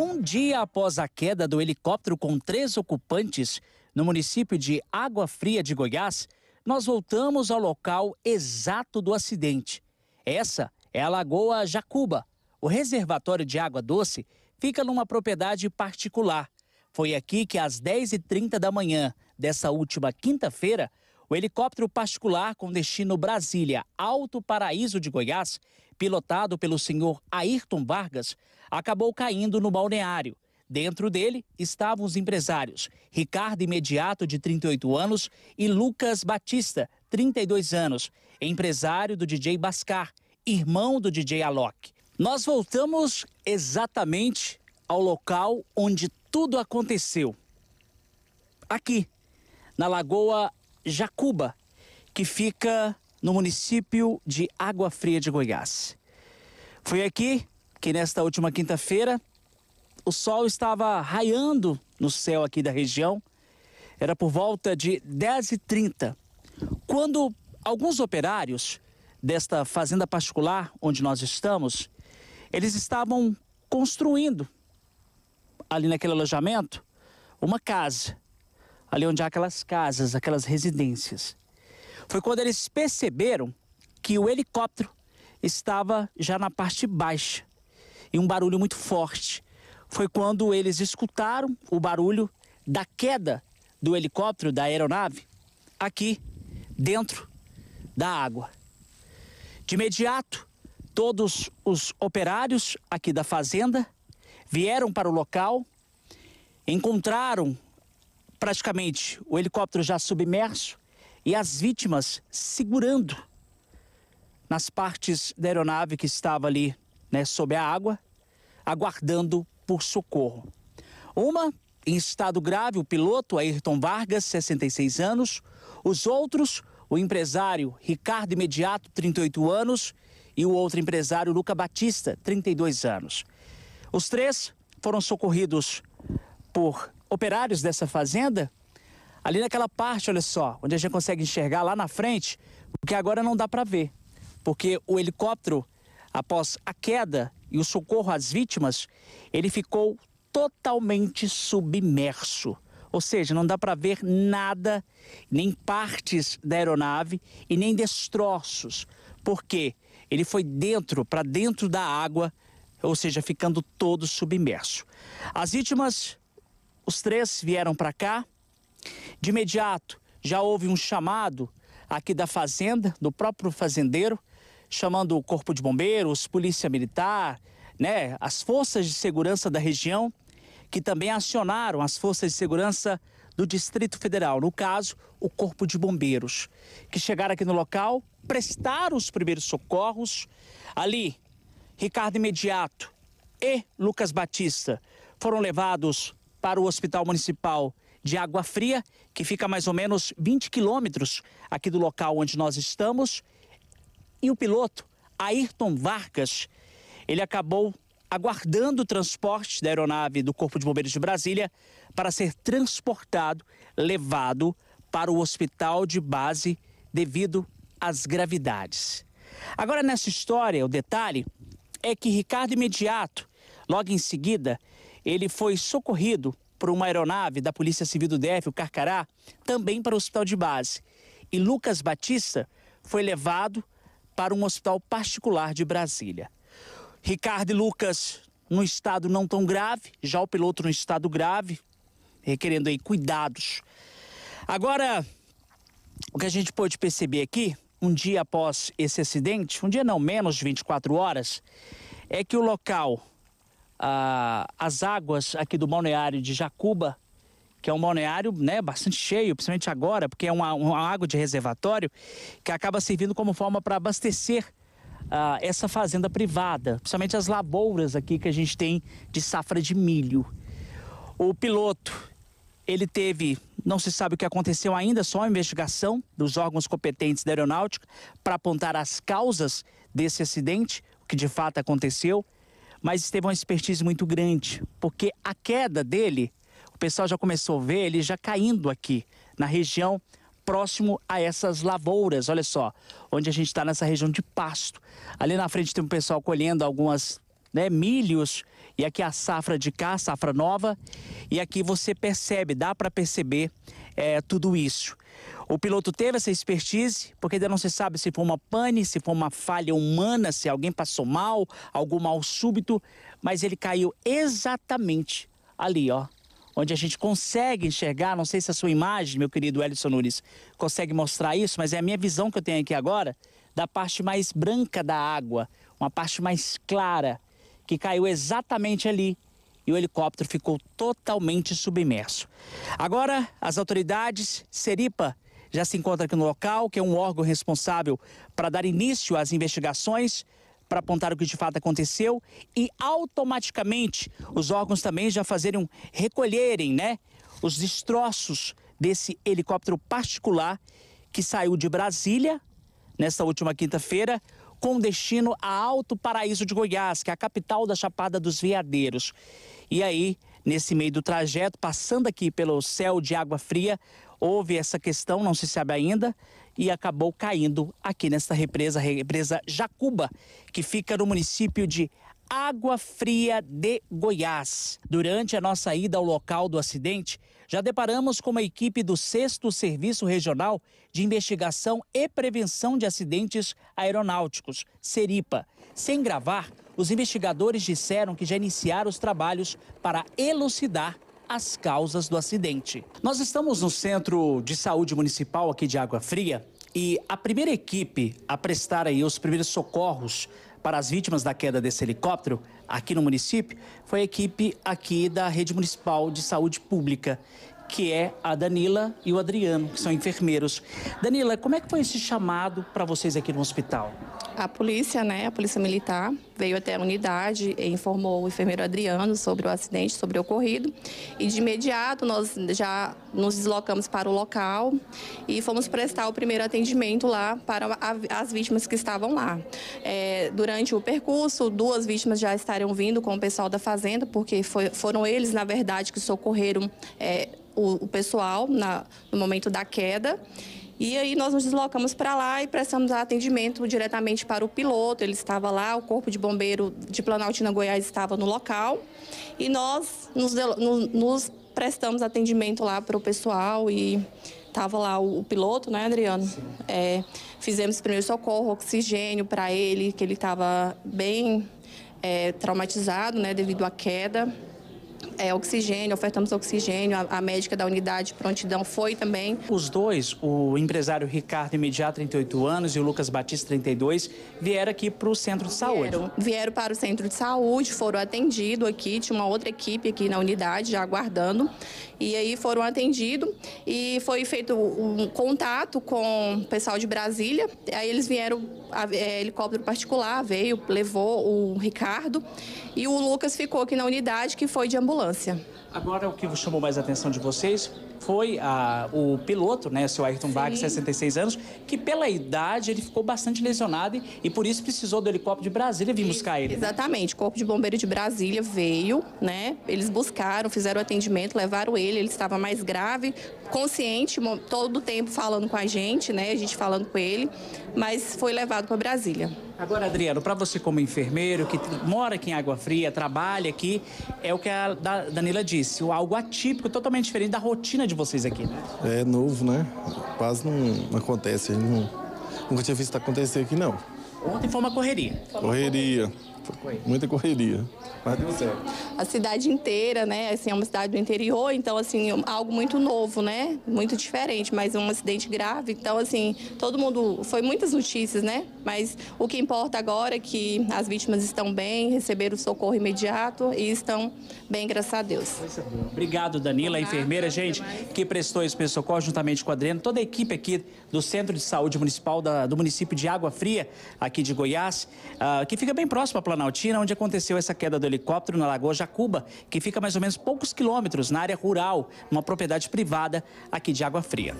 Um dia após a queda do helicóptero com três ocupantes no município de Água Fria de Goiás, nós voltamos ao local exato do acidente. Essa é a Lagoa Jacuba. O reservatório de água doce fica numa propriedade particular. Foi aqui que, às 10h30 da manhã dessa última quinta-feira, o helicóptero particular com destino Brasília, Alto Paraíso de Goiás, pilotado pelo senhor Ayrton Vargas, acabou caindo no balneário. Dentro dele estavam os empresários Ricardo Imediato, de 38 anos, e Lucas Batista, 32 anos, empresário do DJ Bascar, irmão do DJ Alok. Nós voltamos exatamente ao local onde tudo aconteceu. Aqui, na Lagoa Jacuba, que fica no município de Água Fria de Goiás. Foi aqui que, nesta última quinta-feira, o sol estava raiando no céu aqui da região. Era por volta de 10h30, quando alguns operários desta fazenda particular onde nós estamos, eles estavam construindo ali naquele alojamento uma casa, ali onde há aquelas casas, aquelas residências foi quando eles perceberam que o helicóptero estava já na parte baixa e um barulho muito forte. Foi quando eles escutaram o barulho da queda do helicóptero, da aeronave, aqui dentro da água. De imediato, todos os operários aqui da fazenda vieram para o local, encontraram praticamente o helicóptero já submerso e as vítimas segurando nas partes da aeronave que estava ali, né, sob a água, aguardando por socorro. Uma em estado grave, o piloto Ayrton Vargas, 66 anos, os outros, o empresário Ricardo Imediato, 38 anos, e o outro empresário Luca Batista, 32 anos. Os três foram socorridos por operários dessa fazenda Ali naquela parte, olha só, onde a gente consegue enxergar lá na frente, porque agora não dá para ver, porque o helicóptero, após a queda e o socorro às vítimas, ele ficou totalmente submerso. Ou seja, não dá para ver nada, nem partes da aeronave e nem destroços, porque ele foi dentro, para dentro da água, ou seja, ficando todo submerso. As vítimas, os três vieram para cá, de imediato, já houve um chamado aqui da fazenda, do próprio fazendeiro, chamando o corpo de bombeiros, polícia militar, né, as forças de segurança da região, que também acionaram as forças de segurança do Distrito Federal, no caso, o corpo de bombeiros, que chegaram aqui no local, prestaram os primeiros socorros. Ali, Ricardo Imediato e Lucas Batista foram levados para o Hospital Municipal de Água Fria, que fica a mais ou menos 20 quilômetros aqui do local onde nós estamos. E o piloto, Ayrton Vargas, ele acabou aguardando o transporte da aeronave do Corpo de Bombeiros de Brasília para ser transportado, levado para o hospital de base devido às gravidades. Agora, nessa história, o detalhe é que Ricardo Imediato, logo em seguida, ele foi socorrido por uma aeronave da Polícia Civil do DF, o Carcará, também para o hospital de base. E Lucas Batista foi levado para um hospital particular de Brasília. Ricardo e Lucas num estado não tão grave, já o piloto num estado grave, requerendo aí cuidados. Agora, o que a gente pôde perceber aqui, um dia após esse acidente, um dia não menos de 24 horas, é que o local ah, as águas aqui do balneário de Jacuba, que é um balneário né, bastante cheio, principalmente agora, porque é uma, uma água de reservatório que acaba servindo como forma para abastecer ah, essa fazenda privada, principalmente as labouras aqui que a gente tem de safra de milho. O piloto, ele teve, não se sabe o que aconteceu ainda, só a investigação dos órgãos competentes da aeronáutica para apontar as causas desse acidente, o que de fato aconteceu mas teve é uma expertise muito grande, porque a queda dele, o pessoal já começou a ver ele já caindo aqui na região próximo a essas lavouras, olha só, onde a gente está nessa região de pasto. Ali na frente tem um pessoal colhendo algumas né, milhos e aqui a safra de cá, safra nova. E aqui você percebe, dá para perceber é, tudo isso. O piloto teve essa expertise, porque ainda não se sabe se foi uma pane, se foi uma falha humana, se alguém passou mal, algum mal súbito, mas ele caiu exatamente ali, ó, onde a gente consegue enxergar, não sei se a sua imagem, meu querido Elison Nunes, consegue mostrar isso, mas é a minha visão que eu tenho aqui agora, da parte mais branca da água, uma parte mais clara, que caiu exatamente ali e o helicóptero ficou totalmente submerso. Agora, as autoridades, Seripa, já se encontra aqui no local, que é um órgão responsável para dar início às investigações, para apontar o que de fato aconteceu e automaticamente os órgãos também já fazerem, recolherem, né, os destroços desse helicóptero particular que saiu de Brasília nesta última quinta-feira com destino a Alto Paraíso de Goiás, que é a capital da Chapada dos Veadeiros. E aí, nesse meio do trajeto, passando aqui pelo céu de água fria, houve essa questão, não se sabe ainda, e acabou caindo aqui nesta represa, represa Jacuba, que fica no município de Água Fria de Goiás. Durante a nossa ida ao local do acidente, já deparamos com uma equipe do 6 Serviço Regional de Investigação e Prevenção de Acidentes Aeronáuticos, SERIPA. Sem gravar, os investigadores disseram que já iniciaram os trabalhos para elucidar as causas do acidente. Nós estamos no Centro de Saúde Municipal aqui de Água Fria e a primeira equipe a prestar aí os primeiros socorros para as vítimas da queda desse helicóptero aqui no município foi a equipe aqui da Rede Municipal de Saúde Pública, que é a Danila e o Adriano, que são enfermeiros. Danila, como é que foi esse chamado para vocês aqui no hospital? A polícia, né, a polícia militar, veio até a unidade e informou o enfermeiro Adriano sobre o acidente, sobre o ocorrido. E de imediato nós já nos deslocamos para o local e fomos prestar o primeiro atendimento lá para as vítimas que estavam lá. É, durante o percurso, duas vítimas já estariam vindo com o pessoal da fazenda, porque foi, foram eles, na verdade, que socorreram. É, o, pessoal na, no momento da queda e aí nós nos deslocamos para lá e prestamos atendimento diretamente para o piloto. Ele estava lá, o corpo de bombeiro de Planaltina Goiás estava no local. E nós nos, nos prestamos atendimento lá para o pessoal e estava lá o, o, piloto, né, Adriano? É, fizemos primeiro socorro, oxigênio para ele, que ele estava bem é, traumatizado, né, devido à queda é, oxigênio, ofertamos oxigênio, a, a médica da unidade prontidão foi também. Os dois, o empresário Ricardo Imediato, 38 anos, e o Lucas Batista, 32, vieram aqui para o centro de saúde. Vieram, vieram para o centro de saúde, foram atendidos aqui, tinha uma outra equipe aqui na unidade já aguardando, e aí foram atendidos e foi feito um contato com o pessoal de Brasília, aí eles vieram, a, é, helicóptero particular veio, levou o Ricardo, e o Lucas ficou aqui na unidade que foi de ambulância infância. Agora, o que chamou mais a atenção de vocês foi a, o piloto, né, seu Ayrton Bach, 66 anos, que pela idade ele ficou bastante lesionado e, e por isso precisou do helicóptero de Brasília vir buscar ele. Exatamente, o Corpo de Bombeiro de Brasília veio, né? Eles buscaram, fizeram o atendimento, levaram ele, ele estava mais grave, consciente, todo o tempo falando com a gente, né? A gente falando com ele, mas foi levado para Brasília. Agora, Adriano, para você como enfermeiro que mora aqui em Água Fria, trabalha aqui, é o que a Danila disse, algo atípico, totalmente diferente da rotina de vocês aqui, né? É novo, né? Quase não, acontece. Não, nunca tinha visto acontecer aqui, não. Ontem foi uma correria. Foi uma correria. correria muita correria, mas deu certo. A cidade inteira, né? Assim, é uma cidade do interior, então assim, algo muito novo, né? Muito diferente, mas um acidente grave, então assim, todo mundo foi muitas notícias, né? Mas o que importa agora é que as vítimas estão bem, receberam socorro imediato e estão bem, graças a Deus. Obrigado, Danila, a enfermeira, gente, que prestou esse socorro juntamente com a Adriana, toda a equipe aqui do Centro de Saúde Municipal da, do município de Água Fria, aqui de Goiás, uh, que fica bem próximo à Planaltina, onde aconteceu essa queda do helicóptero na Lagoa Jacuba, que fica mais ou menos poucos quilômetros na área rural, numa propriedade privada aqui de Água Fria.